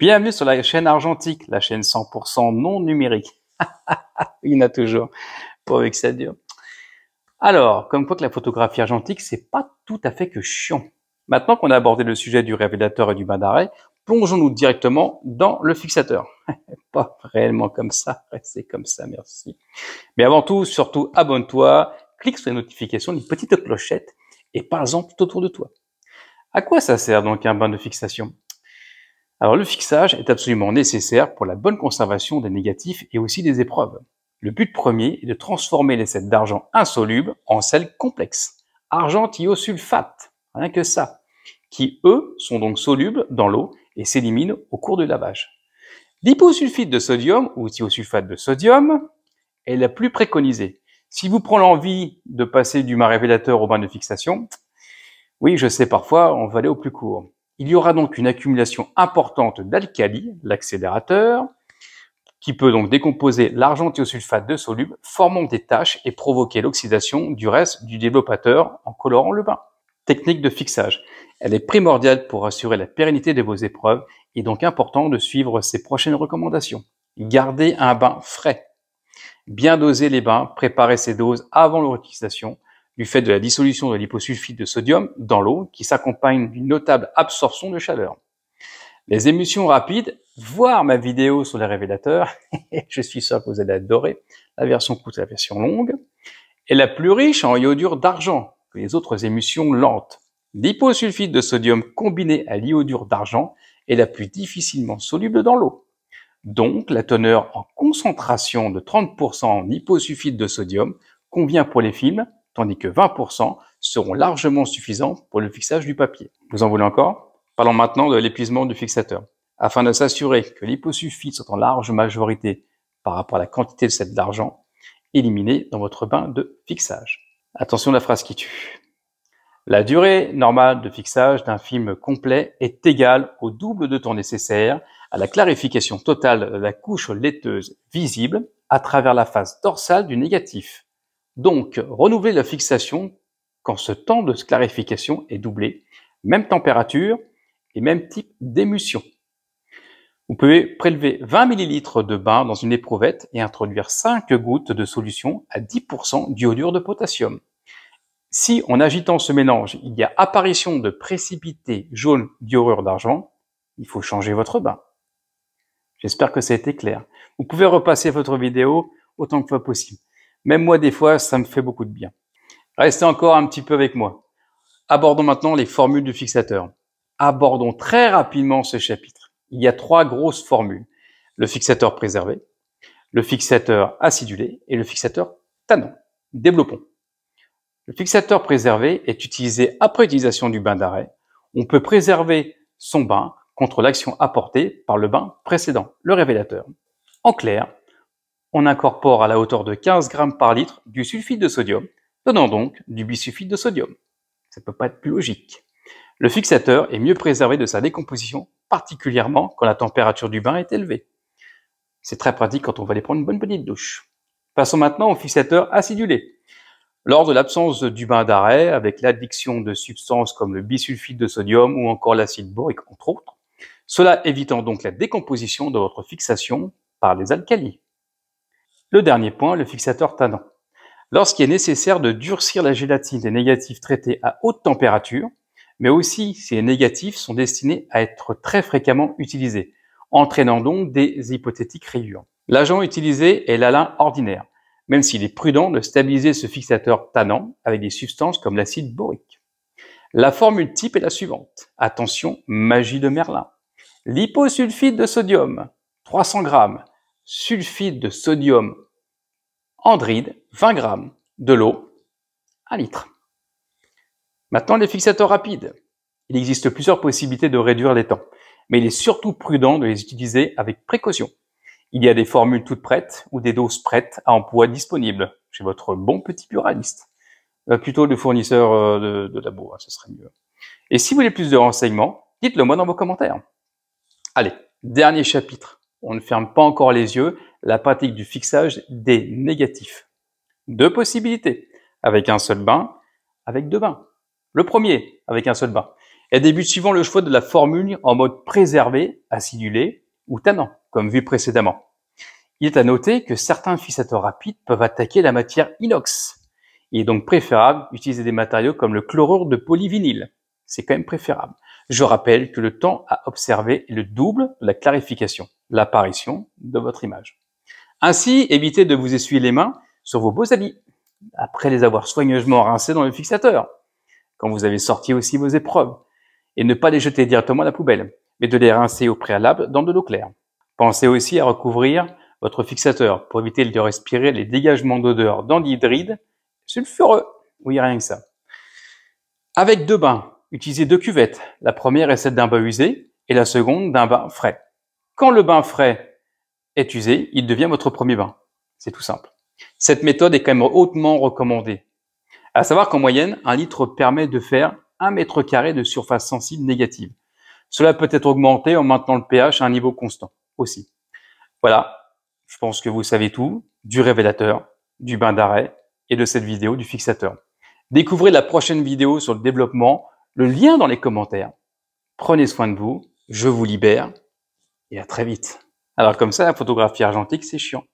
Bienvenue sur la chaîne argentique, la chaîne 100% non numérique. Il y en a toujours, pour que ça dure. Alors, comme quoi que la photographie argentique, c'est pas tout à fait que chiant. Maintenant qu'on a abordé le sujet du révélateur et du bain d'arrêt, plongeons-nous directement dans le fixateur. pas réellement comme ça, c'est comme ça, merci. Mais avant tout, surtout, abonne-toi, clique sur les notifications les petite clochette et parle-en tout autour de toi. À quoi ça sert donc un bain de fixation alors le fixage est absolument nécessaire pour la bonne conservation des négatifs et aussi des épreuves. Le but premier est de transformer les sels d'argent insolubles en sels complexes, argentiosulfate, rien que ça, qui eux sont donc solubles dans l'eau et s'éliminent au cours du lavage. L'hyposulfite de sodium ou thiosulfate de sodium est la plus préconisée. Si vous prenez l'envie de passer du bain révélateur au bain de fixation, oui, je sais parfois, on va aller au plus court. Il y aura donc une accumulation importante d'alcali, l'accélérateur, qui peut donc décomposer l'argent thiosulfate de soluble, formant des taches et provoquer l'oxydation du reste du développateur en colorant le bain. Technique de fixage. Elle est primordiale pour assurer la pérennité de vos épreuves et donc important de suivre ces prochaines recommandations. Gardez un bain frais. Bien doser les bains, préparer ces doses avant leur utilisation, du fait de la dissolution de l'hyposulfite de sodium dans l'eau qui s'accompagne d'une notable absorption de chaleur. Les émissions rapides, voir ma vidéo sur les révélateurs, je suis sûr que vous allez adorer, la version courte et la version longue, est la plus riche en iodure d'argent que les autres émissions lentes. L'hyposulfite de sodium combiné à l'iodure d'argent est la plus difficilement soluble dans l'eau. Donc, la teneur en concentration de 30% en hyposulfite de sodium convient pour les films tandis que 20% seront largement suffisants pour le fixage du papier. Vous en voulez encore Parlons maintenant de l'épuisement du fixateur. Afin de s'assurer que l'hyposulfite soit en large majorité par rapport à la quantité de cette d'argent, éliminée dans votre bain de fixage. Attention à la phrase qui tue. La durée normale de fixage d'un film complet est égale au double de temps nécessaire à la clarification totale de la couche laiteuse visible à travers la face dorsale du négatif. Donc, renouveler la fixation quand ce temps de clarification est doublé, même température et même type d'émulsion. Vous pouvez prélever 20 ml de bain dans une éprouvette et introduire 5 gouttes de solution à 10% d'iodure de potassium. Si, en agitant ce mélange, il y a apparition de précipités jaunes d'iorure d'argent, il faut changer votre bain. J'espère que ça a été clair. Vous pouvez repasser votre vidéo autant que possible. Même moi, des fois, ça me fait beaucoup de bien. Restez encore un petit peu avec moi. Abordons maintenant les formules du fixateur. Abordons très rapidement ce chapitre. Il y a trois grosses formules. Le fixateur préservé, le fixateur acidulé et le fixateur tannant. Développons. Le fixateur préservé est utilisé après utilisation du bain d'arrêt. On peut préserver son bain contre l'action apportée par le bain précédent, le révélateur. En clair, on incorpore à la hauteur de 15 g par litre du sulfite de sodium, donnant donc du bisulfite de sodium. Ça ne peut pas être plus logique. Le fixateur est mieux préservé de sa décomposition, particulièrement quand la température du bain est élevée. C'est très pratique quand on va aller prendre une bonne petite douche. Passons maintenant au fixateur acidulé. Lors de l'absence du bain d'arrêt, avec l'addiction de substances comme le bisulfite de sodium ou encore l'acide borique, entre autres, cela évitant donc la décomposition de votre fixation par les alcalis. Le dernier point, le fixateur tannant. Lorsqu'il est nécessaire de durcir la gélatine des négatifs traités à haute température, mais aussi si les négatifs sont destinés à être très fréquemment utilisés, entraînant donc des hypothétiques rayures. L'agent utilisé est l'alun ordinaire, même s'il est prudent de stabiliser ce fixateur tannant avec des substances comme l'acide borique. La formule type est la suivante. Attention, magie de Merlin. Liposulfite de sodium, 300 g, sulfite de sodium Andride, 20 g, de l'eau, à litre. Maintenant, les fixateurs rapides. Il existe plusieurs possibilités de réduire les temps, mais il est surtout prudent de les utiliser avec précaution. Il y a des formules toutes prêtes ou des doses prêtes à emploi disponibles chez votre bon petit buraliste. Euh, plutôt le fournisseur euh, de, de hein, ce serait mieux. Et si vous voulez plus de renseignements, dites-le moi dans vos commentaires. Allez, dernier chapitre. On ne ferme pas encore les yeux la pratique du fixage des négatifs. Deux possibilités, avec un seul bain, avec deux bains. Le premier, avec un seul bain. Elle débute suivant le choix de la formule en mode préservé, acidulé ou tannant, comme vu précédemment. Il est à noter que certains fixateurs rapides peuvent attaquer la matière inox. Il est donc préférable d'utiliser des matériaux comme le chlorure de polyvinyle. C'est quand même préférable. Je rappelle que le temps à observer est le double de la clarification, l'apparition de votre image. Ainsi, évitez de vous essuyer les mains sur vos beaux habits, après les avoir soigneusement rincés dans le fixateur, quand vous avez sorti aussi vos épreuves, et ne pas les jeter directement à la poubelle, mais de les rincer au préalable dans de l'eau claire. Pensez aussi à recouvrir votre fixateur pour éviter de respirer les dégagements d'odeur d'anhydride sulfureux. Oui, rien que ça. Avec deux bains, utilisez deux cuvettes. La première est celle d'un bain usé et la seconde d'un bain frais. Quand le bain frais est usé, il devient votre premier bain. C'est tout simple. Cette méthode est quand même hautement recommandée. À savoir qu'en moyenne, un litre permet de faire un mètre carré de surface sensible négative. Cela peut être augmenté en maintenant le pH à un niveau constant aussi. Voilà, je pense que vous savez tout du révélateur, du bain d'arrêt et de cette vidéo du fixateur. Découvrez la prochaine vidéo sur le développement, le lien dans les commentaires. Prenez soin de vous, je vous libère et à très vite. Alors comme ça, la photographie argentique, c'est chiant.